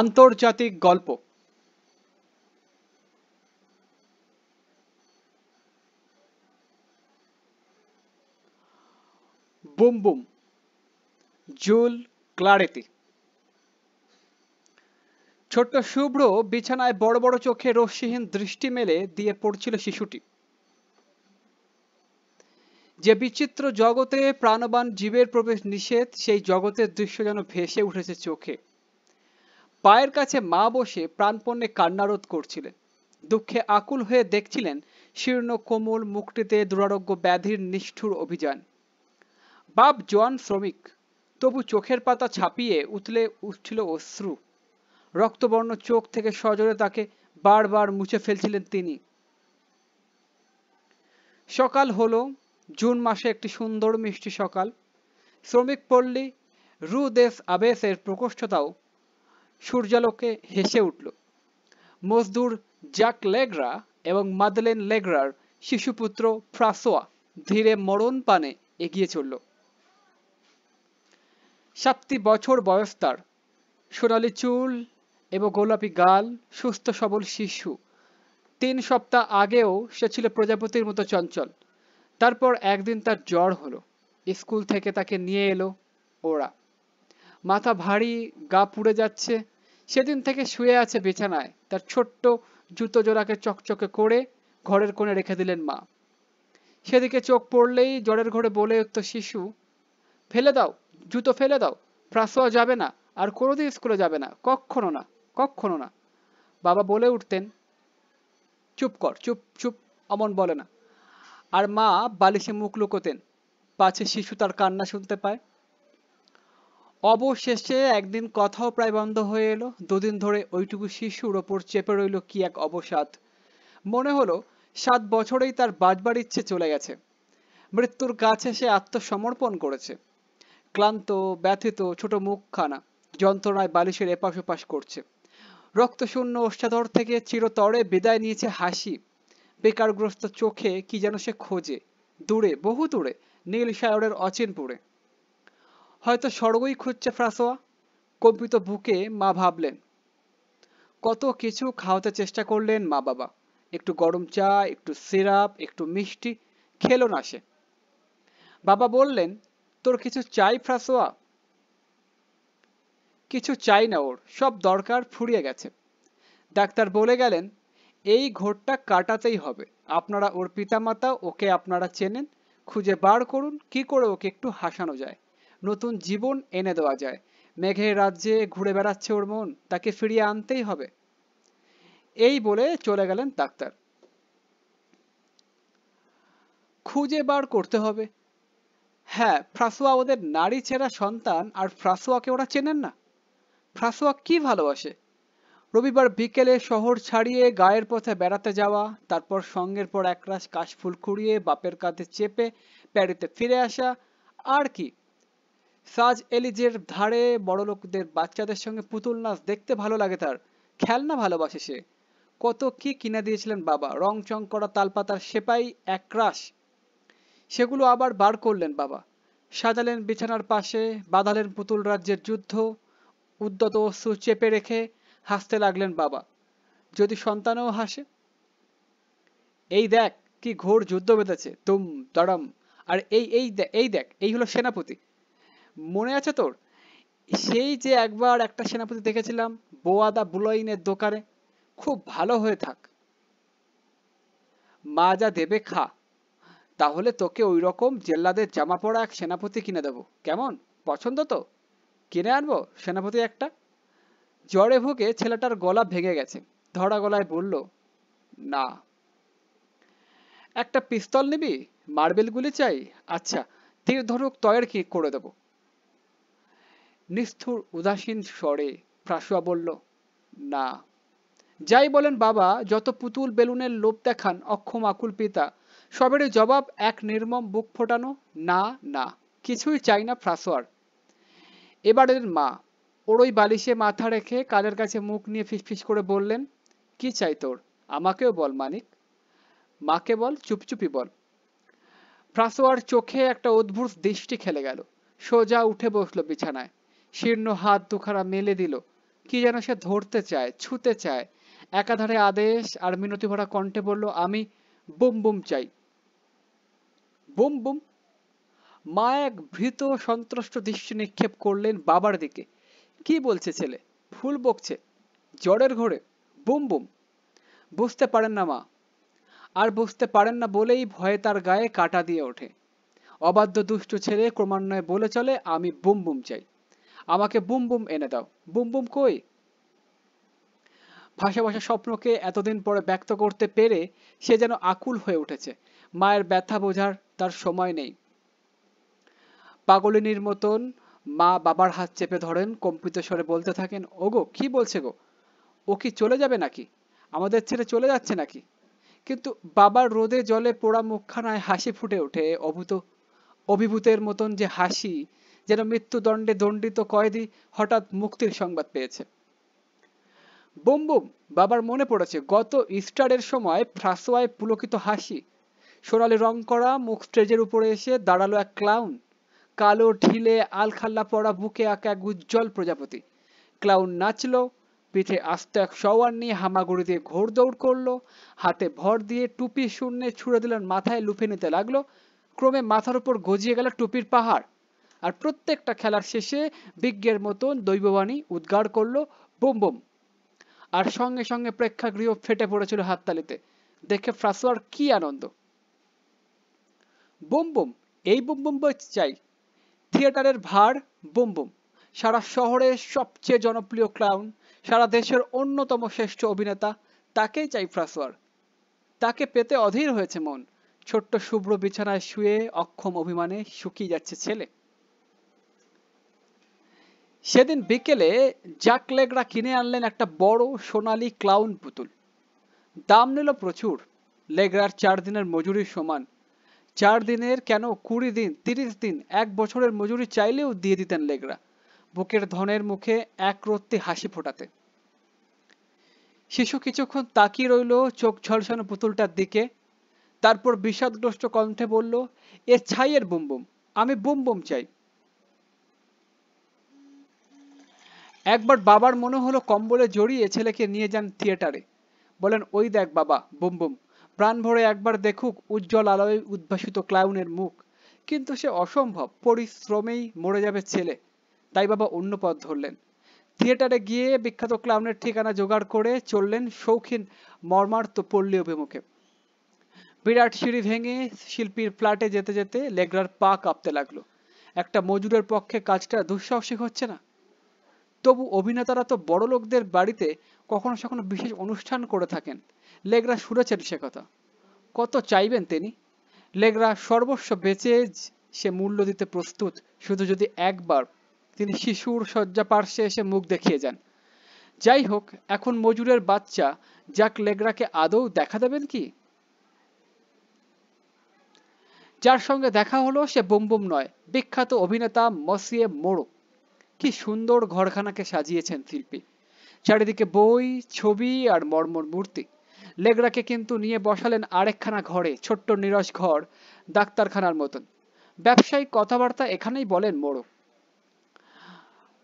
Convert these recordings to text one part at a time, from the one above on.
আন্তর্জাতিক গল্প boom boom joule ক্লারেতি ছোট্ট শুভ্র বিছানায় বড় বড় চোখে রশ্মিহীন দৃষ্টি মেলে দিয়ে পড়ছিল শিশুটি যে বিচিত্র জগতে প্রাণবান জীবের প্রবেশ নিষেধ সেই জগতের দৃশ্য যেন ভেসে উঠেছে চোখে পায়ের কাছে মা বসে প্রাণপণে কান্নারোধ করছিলেন দুঃখে আকুল হয়ে দেখছিলেন শীর্ণ কোমল মুক্তিতে দুরারোগ্য ব্যাধির নিষ্ঠুর অভিযান বাপ জোয়ান শ্রমিক তবু চোখের পাতা ছাপিয়ে উতলে উঠছিল অশ্রু রক্তবর্ণ চোখ থেকে সজোরে তাকে বারবার মুছে ফেলছিলেন তিনি সকাল হল জুন মাসে একটি সুন্দর মিষ্টি সকাল শ্রমিক পল্লী রু দেশ আবেসের প্রকোষ্ঠতাও সূর্যালোকে হেসে উঠল মজদুর জ্যাক লেগরা এবং মাদলেন লেগরার শিশুপুত্র ফ্রাসোয়া ধীরে মরণ পানে এগিয়ে চলল সাতটি বছর বয়স তার সোনালি চুল এবং গোলাপি গাল সুস্থ সবল শিশু তিন সপ্তাহ আগেও সে ছিল প্রজাপতির মতো চঞ্চল তারপর একদিন তার জ্বর হলো স্কুল থেকে তাকে নিয়ে এলো ওরা মাথা ভারী গা পুড়ে যাচ্ছে সেদিন থেকে শুয়ে আছে বিছানায় তার ছোট্ট জুতো জোড়াকে চকচকে করে ঘরের কোণে রেখে দিলেন মা সেদিকে চোখ পড়লেই জ্বরের ঘরে বলে উঠত শিশু ফেলে দাও জুতো ফেলে দাও ফ্রাসোয়া যাবে না আর কোনোদিন স্কুলে যাবে না কখনো না কখনো না বাবা বলে উঠতেন চুপ কর চুপ চুপ অমন বলে না আর মা বালিশে মুখ লুকোতেন পাছে শিশু তার কান্না শুনতে পায় অবশেষে একদিন কথাও প্রায় বন্ধ হয়ে এলো দুদিন ধরে ওইটুকু শিশুর ওপর চেপে রইল কি এক অবসাদ মনে হলো সাত বছরেই তার বাজবার ইচ্ছে চলে গেছে মৃত্যুর কাছে সে আত্মসমর্পণ করেছে ক্লান্ত ব্যথিত ছোট মুখখানা যন্ত্রণায় বালিশের এপাশ ওপাশ করছে রক্তশূন্য ওষ্ঠাধর থেকে চিরতরে বিদায় নিয়েছে হাসি বেকারগ্রস্ত চোখে কি যেন সে খোঁজে দূরে বহু দূরে নীল সায়রের অচিনপুরে হয়তো স্বর্গই খুঁজছে ফ্রাসোয়া কম্পিত বুকে মা ভাবলেন কত কিছু খাওয়াতে চেষ্টা করলেন মা বাবা একটু গরম চা একটু সিরাপ একটু মিষ্টি খেলো না সে বাবা বললেন তোর কিছু চাই ফ্রাসোয়া কিছু চাই না ওর সব দরকার ফুরিয়ে গেছে ডাক্তার বলে গেলেন এই ঘোরটা কাটাতেই হবে আপনারা ওর পিতামাতা ওকে আপনারা চেনেন খুঁজে বার করুন কি করে ওকে একটু হাসানো যায় নতুন জীবন এনে দেওয়া যায় মেঘের রাজ্যে ঘুরে বেড়াচ্ছে ওর মন তাকে ফিরিয়ে আনতেই হবে এই বলে চলে গেলেন ডাক্তার খুঁজে বার করতে হবে হ্যাঁ ফ্রাসোয়া ওদের নারী ছেঁড়া সন্তান আর ফ্রাসোয়াকে ওরা চেনেন না ফ্রাসোয়া কি ভালোবাসে রবিবার বিকেলে শহর ছাড়িয়ে গায়ের পথে বেড়াতে যাওয়া তারপর সঙ্গের পর একরাশ কাশফুল কুড়িয়ে বাপের কাঁধে চেপে প্যারিতে ফিরে আসা আর কি সাজ এলিজের ধারে বড়লোকদের বাচ্চাদের সঙ্গে পুতুল নাচ দেখতে ভালো লাগে তার খেলনা ভালোবাসে সে কত কি কিনে দিয়েছিলেন বাবা রং চং করা তালপাতার সেপাই একরাশ সেগুলো আবার বার করলেন বাবা সাজালেন বিছানার পাশে বাঁধালেন পুতুল রাজ্যের যুদ্ধ উদ্যত অশ্রু চেপে রেখে হাসতে লাগলেন বাবা যদি সন্তানও হাসে এই দেখ কি ঘোর যুদ্ধ বেঁধেছে তুম দড়ম আর এই এই এই দেখ এই হলো সেনাপতি মনে আছে তোর সেই যে একবার একটা সেনাপতি দেখেছিলাম বোয়াদা বুলাইনের দোকানে খুব ভালো হয়ে থাক মা যা দেবে খা তাহলে তোকে ওই রকম জেল্লাদের জামা পড়া এক সেনাপতি কিনে দেব কেমন পছন্দ তো কিনে আনবো সেনাপতি একটা জ্বরে ভুগে ছেলেটার গলা ভেঙে গেছে ধরা গলায় বলল না একটা পিস্তল নিবি মার্বেল গুলি চাই আচ্ছা তীর ধরুক তয়ের কি করে দেবো নিষ্ঠুর উদাসীন স্বরে প্রাসুয়া বলল না যাই বলেন বাবা যত পুতুল বেলুনের লোভ দেখান অক্ষম আকুল পিতা সবেরই জবাব এক নির্মম বুক ফোটানো না না কিছুই চাই না ফ্রাসোয়ার এবারের মা ওর ওই বালিশে মাথা রেখে কালের কাছে মুখ নিয়ে ফিসফিস করে বললেন কি চাই তোর আমাকেও বল মানিক মাকে বল চুপচুপি বল ফ্রাসোয়ার চোখে একটা অদ্ভুত দৃষ্টি খেলে গেল সোজা উঠে বসলো বিছানায় শীর্ণ হাত দুখানা মেলে দিল কি যেন সে ধরতে চায় ছুতে চায় একাধারে আদেশ আর মিনতি ভরা কণ্ঠে বলল আমি বুম বুম চাই বুম বুম মা এক ভীত সন্ত্রস্ত দৃষ্টি নিক্ষেপ করলেন বাবার দিকে কি বলছে ছেলে ফুল বকছে জ্বরের ঘোরে বুম বুম বুঝতে পারেন না মা আর বুঝতে পারেন না বলেই ভয়ে তার গায়ে কাটা দিয়ে ওঠে অবাধ্য দুষ্ট ছেলে ক্রমান্বয়ে বলে চলে আমি বুম বুম চাই আমাকে বুম বুম এনে দাও বুম বুম কই ভাসা ভাষা স্বপ্নকে এতদিন পরে ব্যক্ত করতে পেরে সে যেন আকুল হয়ে উঠেছে মায়ের ব্যথা বোঝার তার সময় নেই পাগলিনীর মতন মা বাবার হাত চেপে ধরেন কম্পিত স্বরে বলতে থাকেন ওগো কি বলছে গো ও কি চলে যাবে নাকি আমাদের ছেড়ে চলে যাচ্ছে নাকি কিন্তু বাবার রোদে জলে পোড়া মুখখানায় হাসি ফুটে ওঠে অভূত অভিভূতের মতন যে হাসি যেন মৃত্যুদণ্ডে দণ্ডিত কয়েদি হঠাৎ মুক্তির সংবাদ পেয়েছে বোম বোম বাবার মনে পড়েছে গত ইস্টারের সময় ফ্রাসোয়ায় পুলকিত হাসি সোনালি রং করা মুখ স্টেজের উপরে এসে দাঁড়ালো এক ক্লাউন কালো ঢিলে আলখাল্লা পরা বুকে আঁকা এক উজ্জ্বল প্রজাপতি ক্লাউন নাচল পিঠে আস্ত এক সওয়ার নিয়ে হামাগুড়ি দিয়ে ঘোর দৌড় করলো হাতে ভর দিয়ে টুপি শূন্যে ছুড়ে দিলেন মাথায় লুফে নিতে লাগলো ক্রমে মাথার উপর গজিয়ে গেল টুপির পাহাড় আর প্রত্যেকটা খেলার শেষে বিজ্ঞের মতন দৈববাণী উদ্গার করল বুম বুম আর সঙ্গে সঙ্গে প্রেক্ষাগৃহ ফেটে পড়েছিল হাততালিতে দেখে ফ্রাসোয়ার কি আনন্দ বুম বুম এই বুম বোম চাই থিয়েটারের ভার বুম বুম সারা শহরের সবচেয়ে জনপ্রিয় ক্লাউন সারা দেশের অন্যতম শ্রেষ্ঠ অভিনেতা তাকেই চাই ফ্রাসোয়ার তাকে পেতে অধীর হয়েছে মন ছোট্ট শুভ্র বিছানায় শুয়ে অক্ষম অভিমানে শুকিয়ে যাচ্ছে ছেলে সেদিন বিকেলে জাকলেগরা কিনে আনলেন একটা বড় সোনালি ক্লাউন পুতুল দাম নিল প্রচুর লেগরার চার দিনের মজুরি সমান চার দিনের কেন কুড়ি দিন তিরিশ দিন এক বছরের মজুরি চাইলেও দিয়ে দিতেন লেগরা বুকের ধনের মুখে এক রত্তি হাসি ফোটাতে শিশু কিছুক্ষণ তাকিয়ে রইল চোখ ঝলসানো পুতুলটার দিকে তারপর বিষাদগ্রস্ত কণ্ঠে বলল এ ছাইয়ের বুম বুম আমি বুম বুম চাই একবার বাবার মনে হলো কম্বলে জড়িয়ে ছেলেকে নিয়ে যান থিয়েটারে বলেন ওই দেখ বাবা বুম বুম প্রাণ ভরে একবার দেখুক উজ্জ্বল আলোয় উদ্ভাসিত ক্লাউনের মুখ কিন্তু সে অসম্ভব পরিশ্রমেই মরে যাবে ছেলে তাই বাবা অন্য পথ ধরলেন থিয়েটারে গিয়ে বিখ্যাত ক্লাউনের ঠিকানা জোগাড় করে চললেন শৌখিন মর্মার্ত পল্লী অভিমুখে বিরাট সিঁড়ি ভেঙে শিল্পীর ফ্ল্যাটে যেতে যেতে লেগরার পা কাঁপতে লাগলো একটা মজুরের পক্ষে কাজটা দুঃসাহসিক হচ্ছে না তবু অভিনেতারা তো বড় লোকদের বাড়িতে কখনো সেখানে বিশেষ অনুষ্ঠান করে থাকেন লেগরা শুনেছেন সে কথা কত চাইবেন তিনি লেগরা সর্বস্ব বেঁচে সে মূল্য দিতে প্রস্তুত শুধু যদি একবার তিনি শিশুর শয্যা পার্শ্বে এসে মুখ দেখিয়ে যান যাই হোক এখন মজুরের বাচ্চা জাক লেগরাকে আদৌ দেখা দেবেন কি যার সঙ্গে দেখা হলো সে বুম বুম নয় বিখ্যাত অভিনেতা মসিয়ে মোড়ক কি সুন্দর ঘরখানাকে সাজিয়েছেন শিল্পী চারিদিকে বই ছবি আর মর্মর মূর্তি লেগরাকে কিন্তু নিয়ে বসালেন আরেকখানা ঘরে ছোট্ট নিরস ঘর ডাক্তারখানার মতন ব্যবসায়িক কথাবার্তা এখানেই বলেন মোড়ক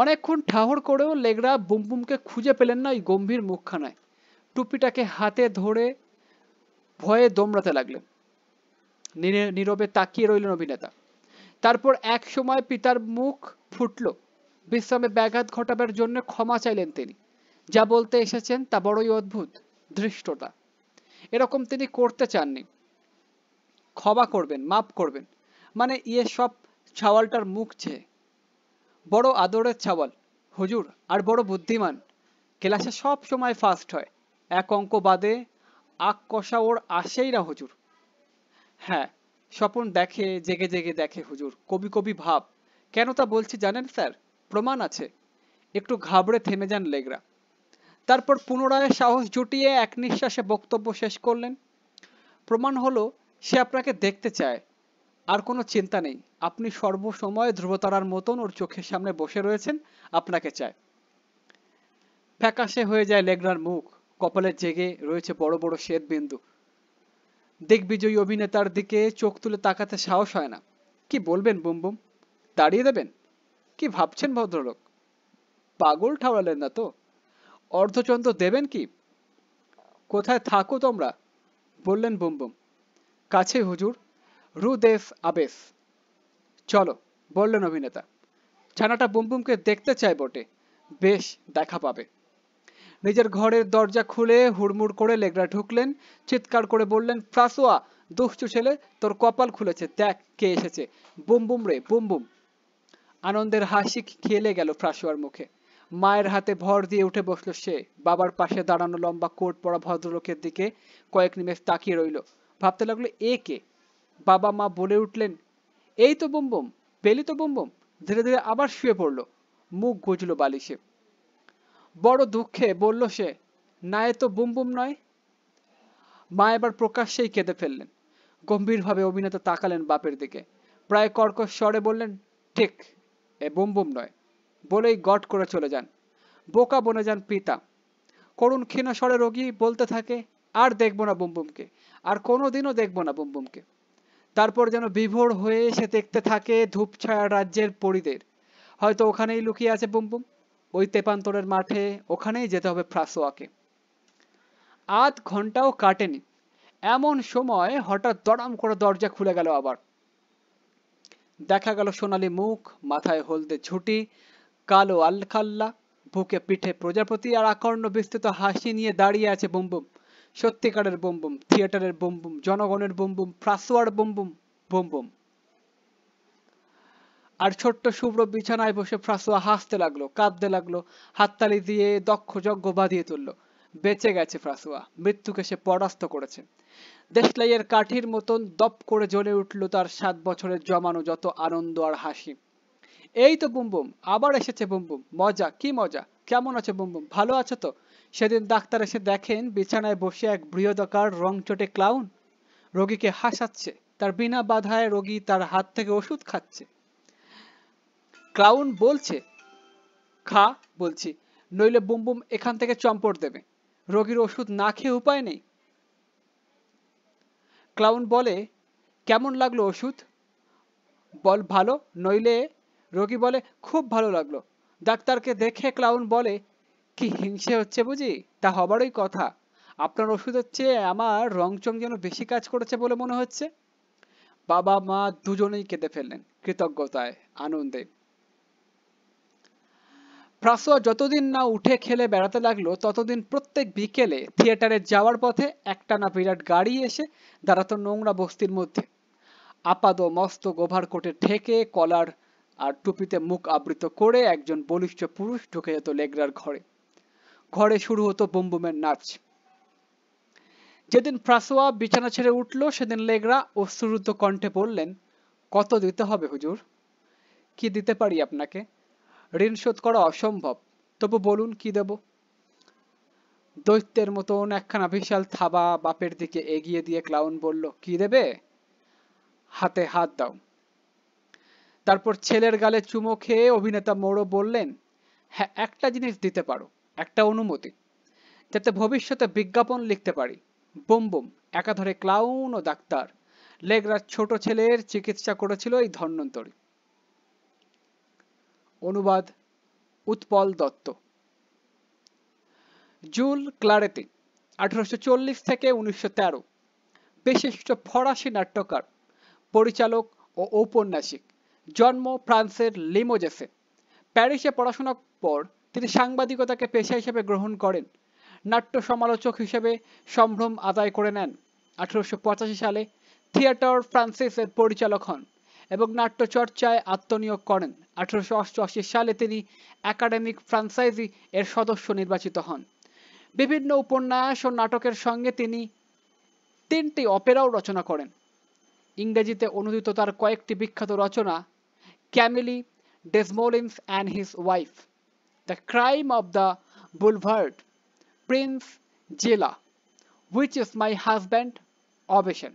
অনেকক্ষণ ঠাহর করেও লেগরা বুমবুমকে খুঁজে পেলেন না ওই গম্ভীর মুখখানায় টুপিটাকে হাতে ধরে ভয়ে দমড়াতে লাগলেন নীরবে তাকিয়ে রইলেন অভিনেতা তারপর এক সময় পিতার মুখ ফুটলো বিশ্রামে ব্যাঘাত ঘটাবার জন্য ক্ষমা চাইলেন তিনি যা বলতে এসেছেন তা বড়ই অদ্ভুত ধৃষ্টতা এরকম তিনি করতে চাননি ক্ষমা করবেন মাপ করবেন মানে ইয়ে সব ছাওয়ালটার মুখ চেয়ে বড় আদরের ছাওয়াল হুজুর আর বড় বুদ্ধিমান ক্লাসে সব সময় ফার্স্ট হয় এক অঙ্ক বাদে আক কষা ওর আসেই না হুজুর হ্যাঁ স্বপন দেখে জেগে জেগে দেখে হুজুর কবি কবি ভাব কেন তা বলছি জানেন স্যার প্রমাণ আছে একটু ঘাবড়ে থেমে যান লেগরা তারপর পুনরায় সাহস জুটিয়ে এক নিঃশ্বাসে বক্তব্য শেষ করলেন প্রমাণ হলো সে আপনাকে দেখতে চায় আর কোনো চিন্তা নেই আপনি সর্বসময় ধ্রুবতারার মতন ওর চোখের সামনে বসে রয়েছেন আপনাকে চায় ফ্যাকাশে হয়ে যায় লেগরার মুখ কপালে জেগে রয়েছে বড় বড় শ্বেত বিন্দু দিগ্বিজয়ী অভিনেতার দিকে চোখ তুলে তাকাতে সাহস হয় না কি বলবেন বুম বুম দাঁড়িয়ে দেবেন কি ভাবছেন ভদ্রলোক পাগল ঠাওরালেন না তো অর্ধচন্দ্র দেবেন কি কোথায় থাকো তোমরা বললেন বুমবুম কাছে হুজুর রু দেশ আবেশ চলো বললেন অভিনেতা ছানাটা বুমবুমকে দেখতে চায় বটে বেশ দেখা পাবে নিজের ঘরের দরজা খুলে হুড়মুড় করে লেগরা ঢুকলেন চিৎকার করে বললেন প্রাসোয়া দুষ্টু ছেলে তোর কপাল খুলেছে দেখ কে এসেছে বুম বুম রে বুম বুম আনন্দের হাসি খেলে গেল ফ্রাসোয়ার মুখে মায়ের হাতে ভর দিয়ে উঠে বসলো সে বাবার পাশে দাঁড়ানো লম্বা কোট পরা ভদ্রলোকের দিকে কয়েক নিমেষ তাকিয়ে রইল ভাবতে লাগলো এ কে বাবা মা বলে উঠলেন এই তো বোমবোম বেলি তো বোমবোম ধীরে ধীরে আবার শুয়ে পড়ল মুখ গুজল বালিশে বড় দুঃখে বলল সে না এ তো বুম নয় মা এবার প্রকাশ্যেই কেঁদে ফেললেন গম্ভীরভাবে অভিনেতা তাকালেন বাপের দিকে প্রায় কর্কশ স্বরে বললেন ঠিক এ বুম বুম নয় বলেই গট করে চলে যান বোকা বনে যান পিতা করুণ স্বরে রোগী বলতে থাকে আর দেখবো না বুমবুমকে আর কোনো দিনও না বুমবুমকে তারপর যেন বিভোর হয়ে সে দেখতে থাকে ধূপছায়া রাজ্যের পরিদের হয়তো ওখানেই লুকিয়ে আছে বুমবুম ওই তেপান্তরের মাঠে ওখানেই যেতে হবে ফ্রাসোয়াকে আধ ঘন্টাও কাটেনি এমন সময় হঠাৎ দড়াম করে দরজা খুলে গেল আবার দেখা গেল সোনালী মুখ মাথায় হলদে ঝুটি কালো আলখাল্লা বুকে পিঠে প্রজাপতি আর আকর্ণ বিস্তৃত হাসি নিয়ে দাঁড়িয়ে আছে বুমবুম সত্যিকারের বুমবুম থিয়েটারের বুমবুম জনগণের বুমবুম ফ্রাসোয়ার বুমবুম বুমবুম আর ছোট্ট শুভ্র বিছানায় বসে ফ্রাসোয়া হাসতে লাগলো কাঁদতে লাগলো হাততালি দিয়ে দক্ষ যজ্ঞ বাঁধিয়ে তুললো বেঁচে গেছে ফ্রাসুয়া মৃত্যুকে সে পরাস্ত করেছে দেশলাইয়ের কাঠির মতন দপ করে জ্বলে উঠল তার সাত বছরের জমানো যত আনন্দ আর হাসি এই তো বুমবুম আবার এসেছে বুমবুম মজা কি মজা কেমন আছে বুমবুম ভালো আছো তো সেদিন ডাক্তার এসে দেখেন বিছানায় বসে এক বৃহদাকার রংচটে ক্লাউন রোগীকে হাসাচ্ছে তার বিনা বাধায় রোগী তার হাত থেকে ওষুধ খাচ্ছে ক্লাউন বলছে খা বলছি নইলে বুমবুম এখান থেকে চম্পট দেবে রোগীর ওষুধ না খেয়ে উপায় নেই ক্লাউন বলে কেমন লাগলো ওষুধ বল ভালো নইলে রোগী বলে খুব ভালো লাগলো ডাক্তারকে দেখে ক্লাউন বলে কি হিংসে হচ্ছে বুঝি তা হবারই কথা আপনার ওষুধ হচ্ছে আমার রংচং যেন বেশি কাজ করেছে বলে মনে হচ্ছে বাবা মা দুজনেই কেঁদে ফেললেন কৃতজ্ঞতায় আনন্দে ফ্রাসোয়া যতদিন না উঠে খেলে বেড়াতে লাগলো ততদিন প্রত্যেক বিকেলে থিয়েটারে যাওয়ার পথে একটানা বিরাট গাড়ি এসে দাঁড়াতো নোংরা বস্তির মধ্যে আপাদ মস্ত গোভার কোটে ঠেকে কলার আর টুপিতে মুখ আবৃত করে একজন বলিষ্ঠ পুরুষ ঢুকে যেত লেগরার ঘরে ঘরে শুরু হতো বুমবুমের নাচ যেদিন ফ্রাসোয়া বিছানা ছেড়ে উঠল সেদিন লেগরা অশ্রুত কণ্ঠে বললেন কত দিতে হবে হুজুর কি দিতে পারি আপনাকে ঋণ শোধ করা অসম্ভব তবু বলুন কি দেব দৈত্যের মতন একখানা বিশাল থাবা বাপের দিকে এগিয়ে দিয়ে ক্লাউন বলল কি দেবে হাতে হাত দাও তারপর ছেলের গালে চুমো খেয়ে অভিনেতা মোড়ো বললেন হ্যাঁ একটা জিনিস দিতে পারো একটা অনুমতি যাতে ভবিষ্যতে বিজ্ঞাপন লিখতে পারি বোম বোম একাধারে ক্লাউন ও ডাক্তার লেগরার ছোট ছেলের চিকিৎসা করেছিল এই ধন্যন্তরী অনুবাদ উৎপল দত্ত জুল ক্লারেতি আঠারোশো থেকে উনিশশো বিশিষ্ট ফরাসি নাট্যকার পরিচালক ও ঔপন্যাসিক জন্ম ফ্রান্সের লিমোজেসে প্যারিসে পড়াশোনার পর তিনি সাংবাদিকতাকে পেশা হিসেবে গ্রহণ করেন নাট্য সমালোচক হিসেবে সম্ভ্রম আদায় করে নেন আঠারোশো সালে থিয়েটার ফ্রান্সিসের পরিচালক হন এবং নাট্যচর্চায় আত্মনিয়োগ করেন আঠারোশো সালে তিনি একাডেমিক ফ্রান্সাইজি এর সদস্য নির্বাচিত হন বিভিন্ন উপন্যাস ও নাটকের সঙ্গে তিনি তিনটি অপেরাও রচনা করেন ইংরেজিতে অনুদিত তার কয়েকটি বিখ্যাত রচনা Camille Desmoulins and his wife the crime of the boulevard prince Zilah which is my husband অবেশন